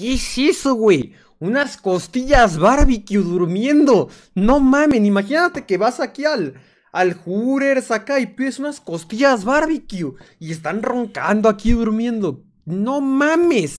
¿Qué es eso, güey? Unas costillas barbecue durmiendo. No mamen, imagínate que vas aquí al, al jurer acá y pides unas costillas barbecue y están roncando aquí durmiendo. No mames.